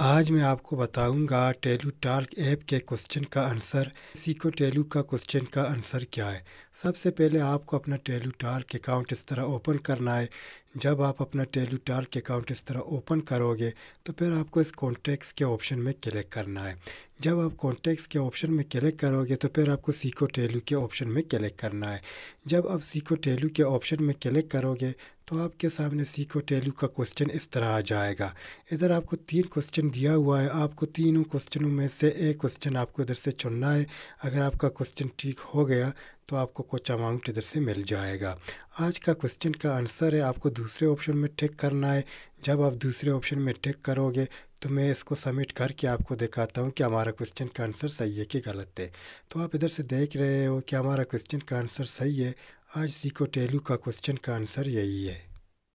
आज मैं आपको बताऊंगा टेलू टार्क ऐप के क्वेश्चन का आंसर सीको टेलू का क्वेश्चन का आंसर क्या है सबसे पहले आपको अपना टेलू टार्क अकाउंट इस तरह ओपन करना है जब आप अपना टेलू टार्क अकाउंट इस तरह ओपन करोगे तो फिर आपको इस कॉन्टेक्स के ऑप्शन में क्लिक करना है जब आप कॉन्टेक्स के ऑप्शन में क्लिक करोगे तो फिर आपको सीको टेलू के ऑप्शन में क्लिक करना है जब आप सीको टेलू के ऑप्शन में क्लिक करोगे तो आपके सामने सीखो टेल्यू का क्वेश्चन इस तरह आ जाएगा इधर आपको तीन क्वेश्चन दिया हुआ है आपको तीनों क्वेश्चनों में से एक क्वेश्चन आपको इधर से चुनना है अगर आपका क्वेश्चन ठीक हो गया तो आपको कुछ अमाउंट इधर से मिल जाएगा आज का क्वेश्चन का आंसर है आपको दूसरे ऑप्शन में टिक करना है जब आप दूसरे ऑप्शन में टिक करोगे तो मैं इसको सबमिट करके आपको दिखाता हूँ कि हमारा क्वेश्चन का आंसर सही है कि गलत है तो आप इधर से देख रहे हो कि हमारा क्वेश्चन का आंसर सही है आज सीको टेलू e का क्वेश्चन का आंसर यही है